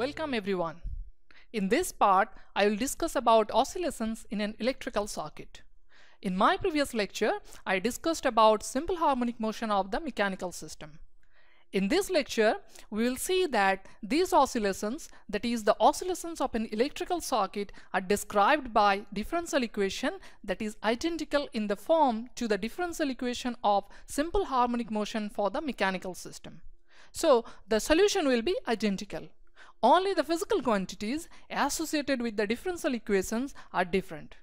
Welcome everyone. In this part, I will discuss about oscillations in an electrical circuit. In my previous lecture, I discussed about simple harmonic motion of the mechanical system. In this lecture, we will see that these oscillations, that is the oscillations of an electrical circuit are described by differential equation that is identical in the form to the differential equation of simple harmonic motion for the mechanical system. So the solution will be identical. Only the physical quantities associated with the differential equations are different.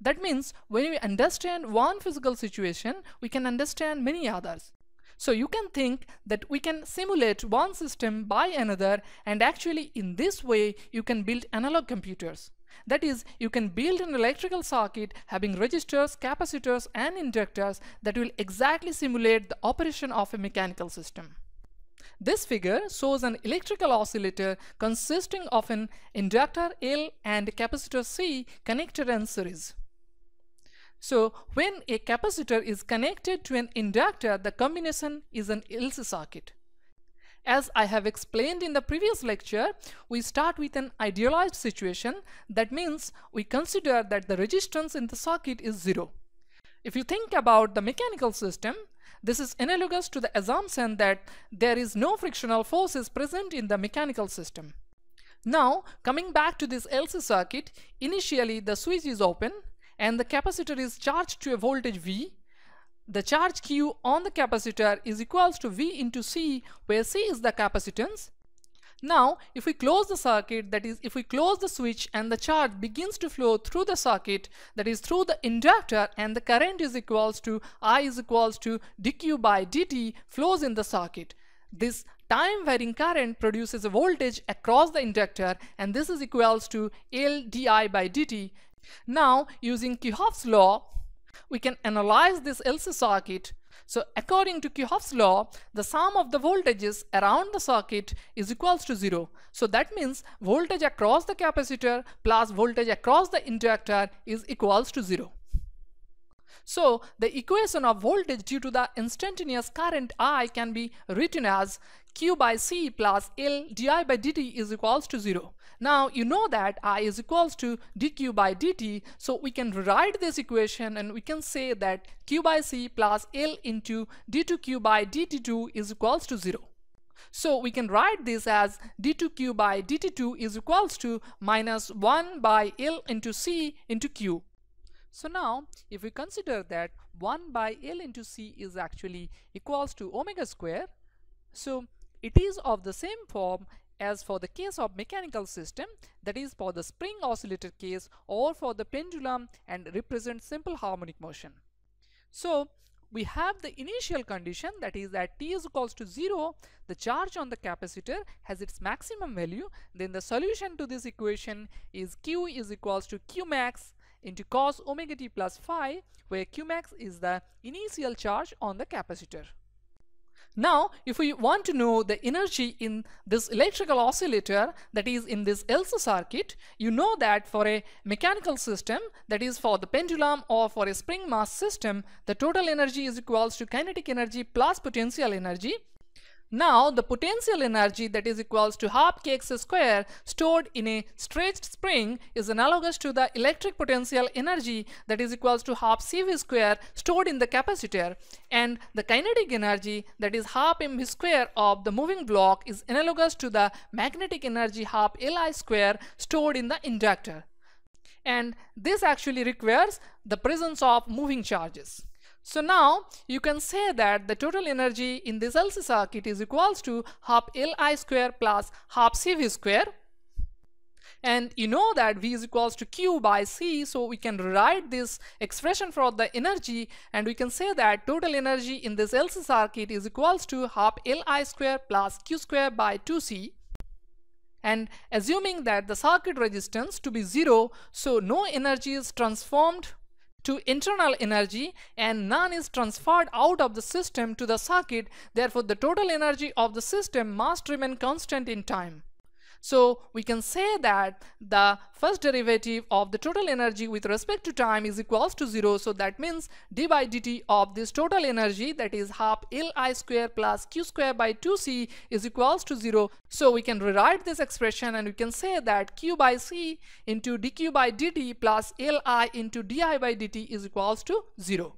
That means when we understand one physical situation, we can understand many others. So you can think that we can simulate one system by another and actually in this way you can build analog computers. That is, you can build an electrical circuit having registers, capacitors and inductors that will exactly simulate the operation of a mechanical system. This figure shows an electrical oscillator consisting of an inductor L and capacitor C connected in series. So when a capacitor is connected to an inductor, the combination is an LC circuit. As I have explained in the previous lecture, we start with an idealized situation. That means we consider that the resistance in the circuit is zero. If you think about the mechanical system, this is analogous to the assumption that there is no frictional forces present in the mechanical system. Now coming back to this LC circuit, initially the switch is open and the capacitor is charged to a voltage V. The charge Q on the capacitor is equals to V into C where C is the capacitance now, if we close the circuit, that is, if we close the switch and the charge begins to flow through the circuit, that is through the inductor and the current is equals to I is equals to dq by dt flows in the circuit. This time varying current produces a voltage across the inductor and this is equals to L di by dt. Now, using Kirchhoff's law, we can analyze this LC circuit so according to Kirchhoff's law, the sum of the voltages around the circuit is equals to zero. So that means voltage across the capacitor plus voltage across the inductor is equals to zero. So the equation of voltage due to the instantaneous current I can be written as Q by C plus L di by dt is equals to 0. Now you know that I is equals to dq by dt so we can write this equation and we can say that Q by C plus L into d2q by dt2 is equals to 0. So we can write this as d2q by dt2 is equals to minus 1 by L into C into Q so now if we consider that 1 by L into C is actually equals to omega square, so it is of the same form as for the case of mechanical system that is for the spring oscillator case or for the pendulum and represents simple harmonic motion. So we have the initial condition that is that t is equals to 0 the charge on the capacitor has its maximum value then the solution to this equation is q is equals to q max into cos omega t plus phi where qmax is the initial charge on the capacitor. Now if we want to know the energy in this electrical oscillator that is in this LC circuit you know that for a mechanical system that is for the pendulum or for a spring mass system the total energy is equals to kinetic energy plus potential energy now the potential energy that is equals to half kx square stored in a stretched spring is analogous to the electric potential energy that is equals to half cv square stored in the capacitor and the kinetic energy that is half mv square of the moving block is analogous to the magnetic energy half li square stored in the inductor. And this actually requires the presence of moving charges. So now you can say that the total energy in this LC circuit is equals to half Li square plus half Cv square. And you know that V is equals to Q by C, so we can write this expression for the energy and we can say that total energy in this LC circuit is equals to half Li square plus Q square by 2C and assuming that the circuit resistance to be zero so no energy is transformed to internal energy and none is transferred out of the system to the circuit. Therefore, the total energy of the system must remain constant in time. So we can say that the first derivative of the total energy with respect to time is equals to 0. So that means d by dt of this total energy that is half L i square plus q square by 2c is equals to 0. So we can rewrite this expression and we can say that q by c into dq by dt plus L i into di by dt is equals to 0.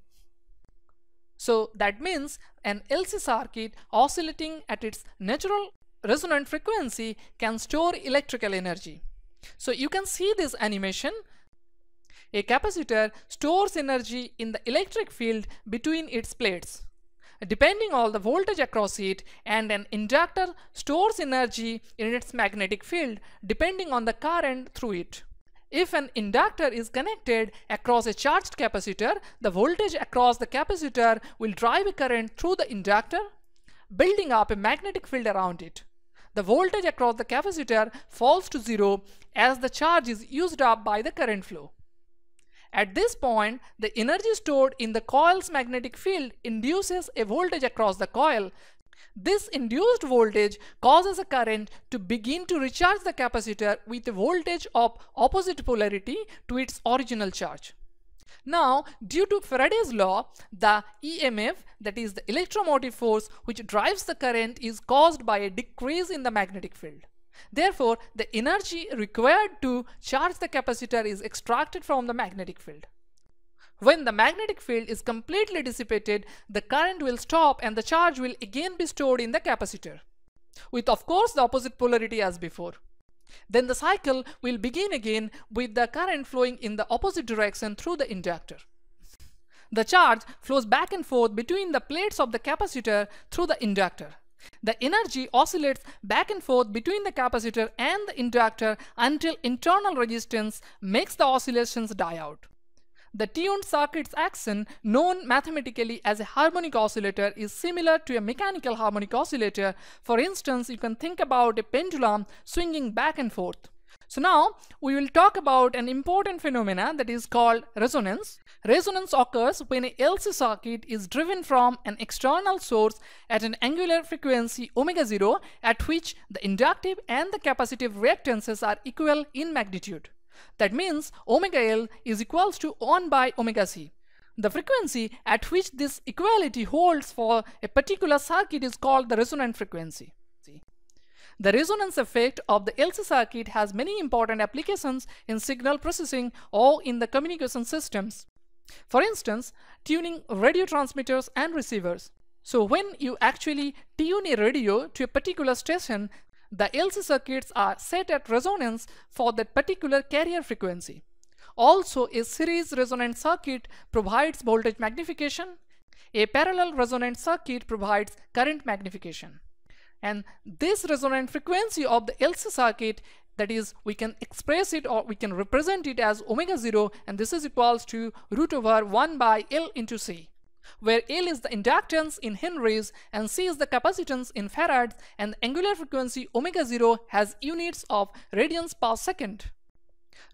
So that means an LC circuit oscillating at its natural resonant frequency can store electrical energy. So you can see this animation. A capacitor stores energy in the electric field between its plates. Depending on the voltage across it and an inductor stores energy in its magnetic field depending on the current through it. If an inductor is connected across a charged capacitor, the voltage across the capacitor will drive a current through the inductor, building up a magnetic field around it the voltage across the capacitor falls to zero as the charge is used up by the current flow. At this point, the energy stored in the coil's magnetic field induces a voltage across the coil. This induced voltage causes a current to begin to recharge the capacitor with a voltage of opposite polarity to its original charge. Now, due to Faraday's law, the EMF, that is the electromotive force which drives the current is caused by a decrease in the magnetic field. Therefore, the energy required to charge the capacitor is extracted from the magnetic field. When the magnetic field is completely dissipated, the current will stop and the charge will again be stored in the capacitor, with of course the opposite polarity as before. Then the cycle will begin again with the current flowing in the opposite direction through the inductor. The charge flows back and forth between the plates of the capacitor through the inductor. The energy oscillates back and forth between the capacitor and the inductor until internal resistance makes the oscillations die out. The tuned circuit's action, known mathematically as a harmonic oscillator, is similar to a mechanical harmonic oscillator. For instance, you can think about a pendulum swinging back and forth. So now we will talk about an important phenomena that is called resonance. Resonance occurs when a LC circuit is driven from an external source at an angular frequency omega 0 at which the inductive and the capacitive reactances are equal in magnitude. That means omega L is equals to 1 by omega C. The frequency at which this equality holds for a particular circuit is called the resonant frequency. The resonance effect of the LC circuit has many important applications in signal processing or in the communication systems. For instance, tuning radio transmitters and receivers. So when you actually tune a radio to a particular station, the LC circuits are set at resonance for that particular carrier frequency. Also, a series resonant circuit provides voltage magnification. A parallel resonant circuit provides current magnification. And this resonant frequency of the LC circuit, that is, we can express it or we can represent it as omega 0 and this is equals to root over 1 by L into C where L is the inductance in Henrys and C is the capacitance in Farads and the angular frequency omega 0 has units of radians per second.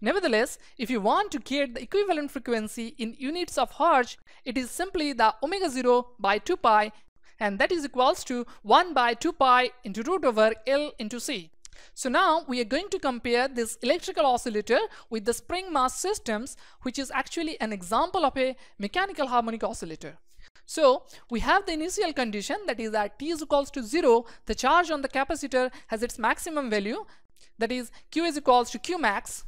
Nevertheless, if you want to get the equivalent frequency in units of Hertz, it is simply the omega 0 by 2 pi and that is equals to 1 by 2 pi into root over L into C. So now we are going to compare this electrical oscillator with the spring mass systems which is actually an example of a mechanical harmonic oscillator. So we have the initial condition that is that t is equals to 0 the charge on the capacitor has its maximum value that is q is equals to q max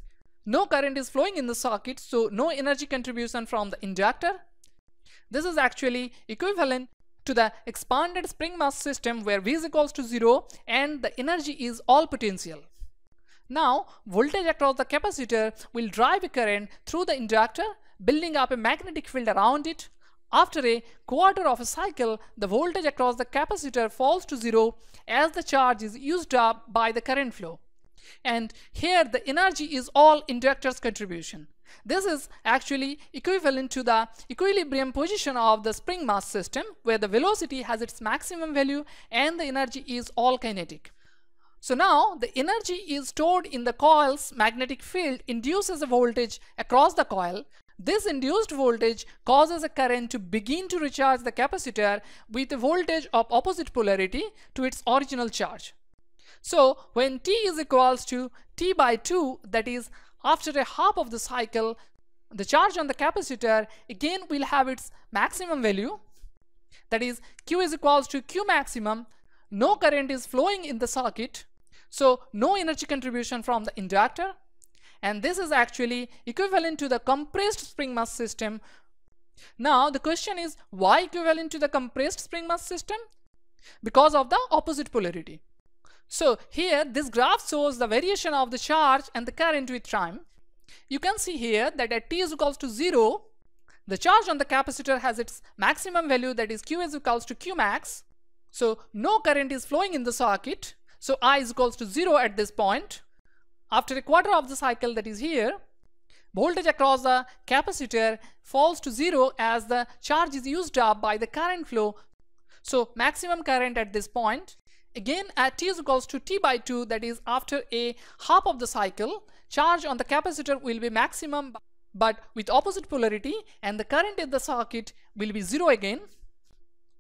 no current is flowing in the circuit so no energy contribution from the inductor. This is actually equivalent to the expanded spring mass system where V is equals to 0 and the energy is all potential. Now, voltage across the capacitor will drive a current through the inductor, building up a magnetic field around it. After a quarter of a cycle, the voltage across the capacitor falls to zero as the charge is used up by the current flow. And here the energy is all inductor's contribution. This is actually equivalent to the equilibrium position of the spring mass system where the velocity has its maximum value and the energy is all kinetic. So now the energy is stored in the coil's magnetic field induces a voltage across the coil. This induced voltage causes a current to begin to recharge the capacitor with a voltage of opposite polarity to its original charge. So when t is equals to t by 2 that is after a half of the cycle the charge on the capacitor again will have its maximum value that is q is equals to q maximum no current is flowing in the circuit so no energy contribution from the inductor and this is actually equivalent to the compressed spring mass system now the question is why equivalent to the compressed spring mass system because of the opposite polarity so here this graph shows the variation of the charge and the current with time. You can see here that at t is equals to 0, the charge on the capacitor has its maximum value that is Q is equals to Q max. So no current is flowing in the circuit. So I is equals to 0 at this point. After a quarter of the cycle that is here, voltage across the capacitor falls to 0 as the charge is used up by the current flow. So maximum current at this point Again, at t is equals to t by 2, that is after a half of the cycle, charge on the capacitor will be maximum but with opposite polarity and the current in the circuit will be 0 again.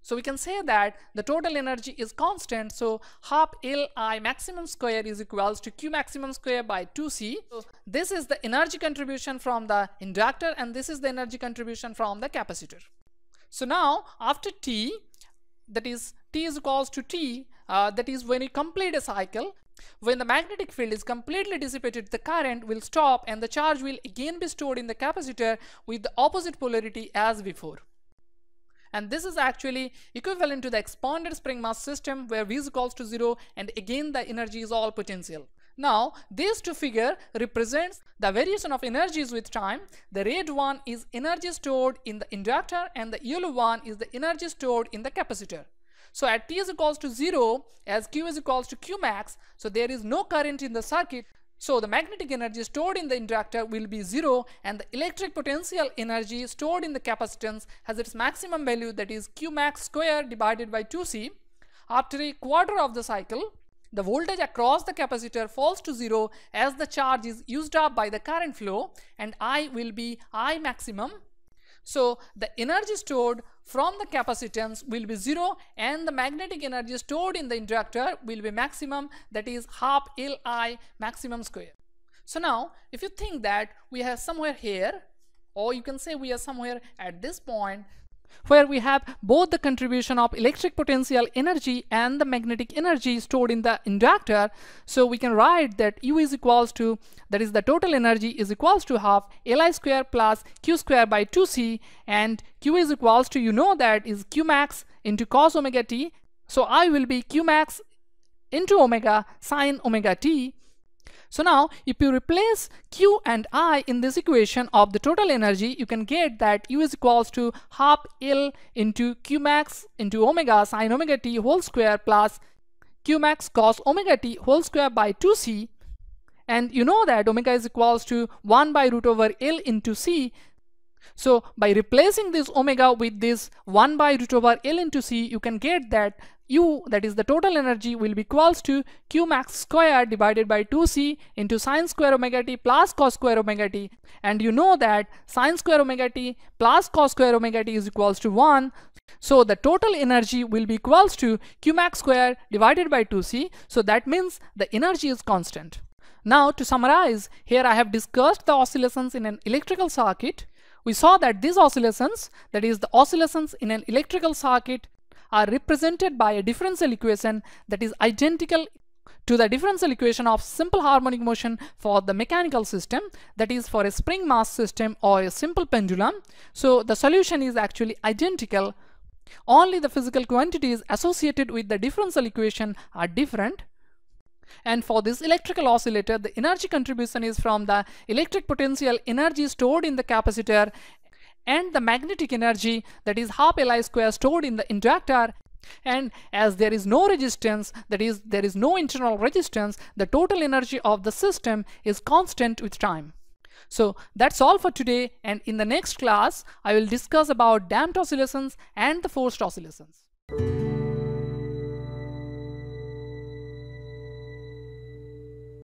So we can say that the total energy is constant. So half Li maximum square is equals to Q maximum square by 2C. So this is the energy contribution from the inductor and this is the energy contribution from the capacitor. So now after T that is T is equals to T uh, that is when you complete a cycle when the magnetic field is completely dissipated, the current will stop and the charge will again be stored in the capacitor with the opposite polarity as before. And this is actually equivalent to the expanded spring mass system where V is equals to 0 and again the energy is all potential. Now, these two figure represents the variation of energies with time. The red one is energy stored in the inductor and the yellow one is the energy stored in the capacitor. So at t is equals to 0, as q is equals to q max, so there is no current in the circuit. So the magnetic energy stored in the inductor will be 0 and the electric potential energy stored in the capacitance has its maximum value that is q max square divided by 2c. After a quarter of the cycle, the voltage across the capacitor falls to 0 as the charge is used up by the current flow and I will be I maximum so the energy stored from the capacitance will be zero and the magnetic energy stored in the inductor will be maximum that is half Li maximum square. So now if you think that we have somewhere here or you can say we are somewhere at this point where we have both the contribution of electric potential energy and the magnetic energy stored in the inductor. So we can write that U is equals to, that is the total energy is equals to half Li square plus Q square by 2C and Q is equals to, you know that is Q max into cos omega t. So I will be Q max into omega sine omega t so now if you replace Q and I in this equation of the total energy, you can get that U is equals to half L into Q max into omega sine omega t whole square plus Q max cos omega t whole square by 2C and you know that omega is equals to 1 by root over L into C. So by replacing this omega with this 1 by root over L into C, you can get that U, that is the total energy, will be equals to Q max square divided by 2C into sine square omega t plus cos square omega t. And you know that sine square omega t plus cos square omega t is equals to 1. So the total energy will be equals to Q max square divided by 2C. So that means the energy is constant. Now to summarize, here I have discussed the oscillations in an electrical circuit. We saw that these oscillations, that is the oscillations in an electrical circuit are represented by a differential equation that is identical to the differential equation of simple harmonic motion for the mechanical system that is for a spring mass system or a simple pendulum. So the solution is actually identical only the physical quantities associated with the differential equation are different and for this electrical oscillator, the energy contribution is from the electric potential energy stored in the capacitor and the magnetic energy that is half Li square stored in the inductor and as there is no resistance that is there is no internal resistance the total energy of the system is constant with time so that's all for today and in the next class i will discuss about damped oscillations and the forced oscillations